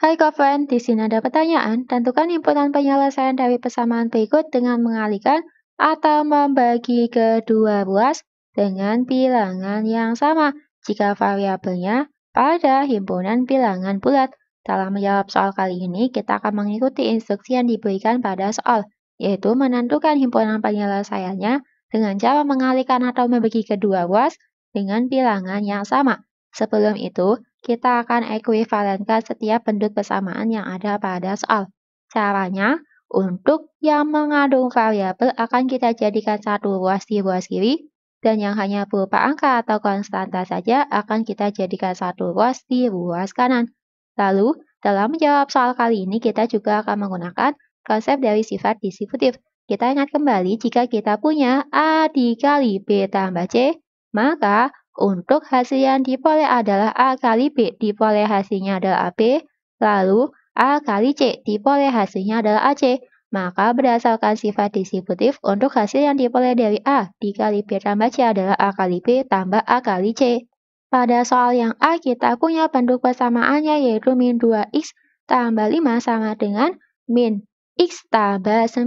Hai Koven, di sini ada pertanyaan. Tentukan himpunan penyelesaian dari persamaan berikut dengan mengalihkan atau membagi kedua ruas dengan bilangan yang sama jika variabelnya pada himpunan bilangan bulat. Dalam menjawab soal kali ini, kita akan mengikuti instruksi yang diberikan pada soal, yaitu menentukan himpunan penyelesaiannya dengan cara mengalihkan atau membagi kedua ruas dengan bilangan yang sama. Sebelum itu, kita akan ekuivalenkan setiap bentuk persamaan yang ada pada soal. Caranya, untuk yang mengandung variabel akan kita jadikan satu ruas di ruas kiri, dan yang hanya berupa angka atau konstanta saja akan kita jadikan satu ruas di ruas kanan. Lalu, dalam menjawab soal kali ini kita juga akan menggunakan konsep dari sifat distributif. Kita ingat kembali jika kita punya A dikali B tambah C, maka untuk hasil yang diperoleh adalah A kali B, diperoleh hasilnya adalah AB, lalu A kali C, diperoleh hasilnya adalah AC. Maka berdasarkan sifat distributif, untuk hasil yang diperoleh dari A dikali B tambah C adalah A kali B tambah A kali C. Pada soal yang A, kita punya bentuk persamaannya yaitu min 2x tambah 5 sama dengan min x tambah 9.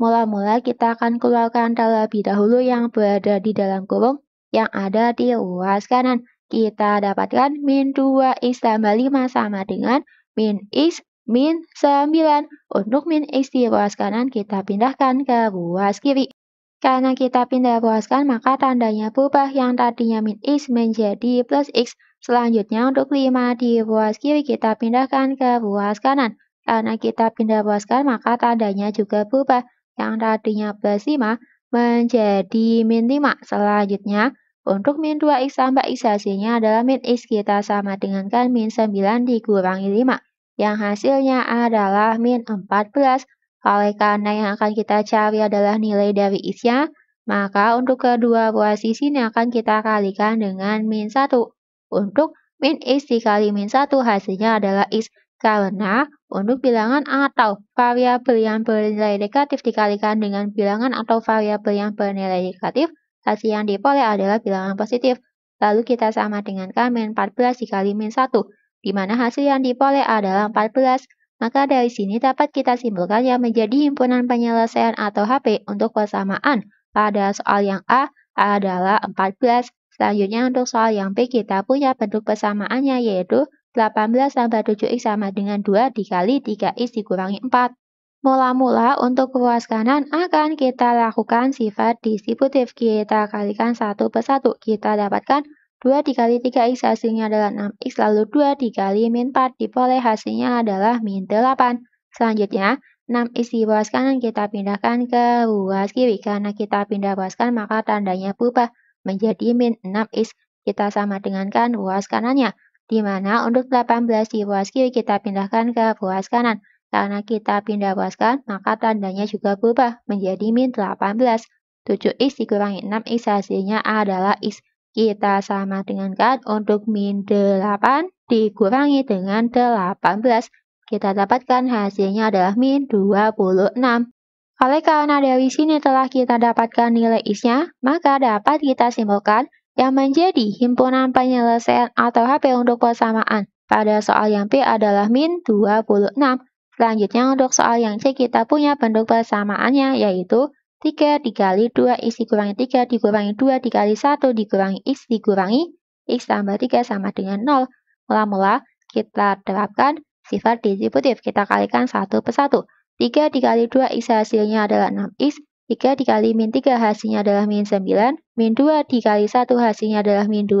Mula-mula kita akan keluarkan terlebih dahulu yang berada di dalam kurung yang ada di ruas kanan. Kita dapatkan min 2x tambah 5 sama dengan min x min 9. Untuk min x di ruas kanan kita pindahkan ke ruas kiri. Karena kita pindah ruaskan maka tandanya berubah yang tadinya min x menjadi plus x. Selanjutnya untuk 5 di ruas kiri kita pindahkan ke ruas kanan. Karena kita pindah ruaskan maka tandanya juga berubah yang tadinya plus 5 menjadi min 5. Selanjutnya untuk min 2x tambah x hasilnya adalah min x kita sama dengan kan min 9 dikurangi 5, yang hasilnya adalah min 14. Oleh karena yang akan kita cari adalah nilai dari x-nya, maka untuk kedua buah ini akan kita kalikan dengan min 1. Untuk min x dikali min 1 hasilnya adalah x karena untuk bilangan atau variabel yang bernilai negatif dikalikan dengan bilangan atau variabel yang bernilai negatif Hasil yang diperoleh adalah bilangan positif. Lalu kita sama dengan K min 14 dikali min 1, di mana hasil yang diperoleh adalah 14. Maka dari sini dapat kita simpulkan yang menjadi himpunan penyelesaian atau HP untuk persamaan pada soal yang A adalah 14. Selanjutnya untuk soal yang B kita punya bentuk persamaannya yaitu 18 tambah 7x sama dengan 2 dikali 3x dikurangi 4. Mula-mula untuk ruas kanan akan kita lakukan sifat distributif. Kita kalikan satu persatu. Kita dapatkan 2 dikali 3x hasilnya adalah 6x, lalu 2 dikali min 4 diperoleh hasilnya adalah min 8. Selanjutnya, 6x di ruas kanan kita pindahkan ke ruas kiri. Karena kita pindah ruas maka tandanya berubah menjadi min 6x. Kita sama dengankan ruas kanannya, di mana untuk 18 di ruas kiri kita pindahkan ke ruas kanan. Karena kita pindah boskan, maka tandanya juga berubah menjadi min 18. 7x dikurangi 6x hasilnya adalah x. Kita sama dengan kan untuk min 8 dikurangi dengan 18. Kita dapatkan hasilnya adalah min 26. Oleh karena dari sini telah kita dapatkan nilai x-nya, maka dapat kita simpulkan yang menjadi himpunan penyelesaian atau HP untuk persamaan pada soal yang P adalah min 26. Selanjutnya untuk soal yang C kita punya bentuk persamaannya yaitu 3 dikali 2 x dikurangi 3 dikurangi 2 dikali 1 dikurangi x dikurangi x tambah 3 sama dengan 0. Mula-mula kita terapkan sifat distributif. Kita kalikan satu persatu. 3 dikali 2 x hasilnya adalah 6x. 3 dikali min 3 hasilnya adalah min 9. Min 2 dikali 1 hasilnya adalah min 2.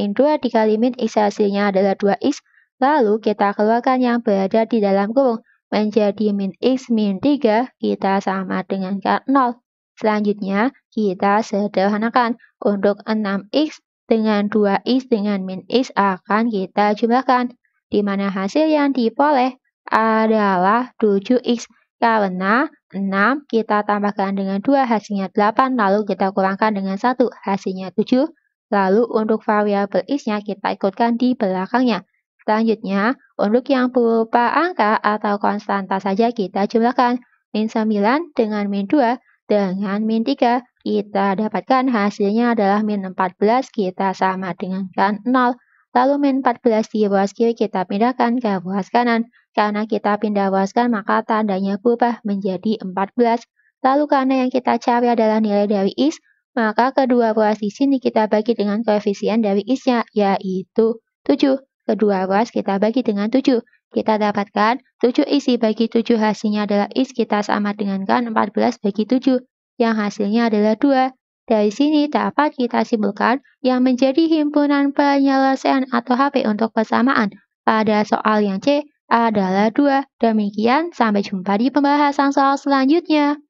Min 2 dikali min x hasilnya adalah 2x. Lalu kita keluarkan yang berada di dalam kurung. Menjadi min X min 3 kita sama dengan 0. Selanjutnya, kita sederhanakan. Untuk 6x dengan 2x dengan min x akan kita jumlahkan. Di mana hasil yang diperoleh adalah 7x. Karena 6 kita tambahkan dengan 2 hasilnya 8, lalu kita kurangkan dengan 1 hasilnya 7. Lalu untuk variabel x-nya kita ikutkan di belakangnya. Selanjutnya, untuk yang berupa angka atau konstanta saja kita jumlahkan. Min 9 dengan min 2 dengan min 3 kita dapatkan hasilnya adalah min 14 kita sama dengan kan 0. Lalu min 14 di bawah kiri kita pindahkan ke bawah kanan. Karena kita pindah bawah kanan maka tandanya berubah menjadi 14. Lalu karena yang kita cari adalah nilai dari is, maka kedua bawah di sini kita bagi dengan koefisien dari isnya, yaitu 7. Kedua ruas kita bagi dengan 7. Kita dapatkan 7 isi bagi 7 hasilnya adalah is kita sama dengan kan 14 bagi 7 yang hasilnya adalah 2. Dari sini dapat kita simpulkan yang menjadi himpunan penyelesaian atau HP untuk persamaan pada soal yang C adalah 2. Demikian, sampai jumpa di pembahasan soal selanjutnya.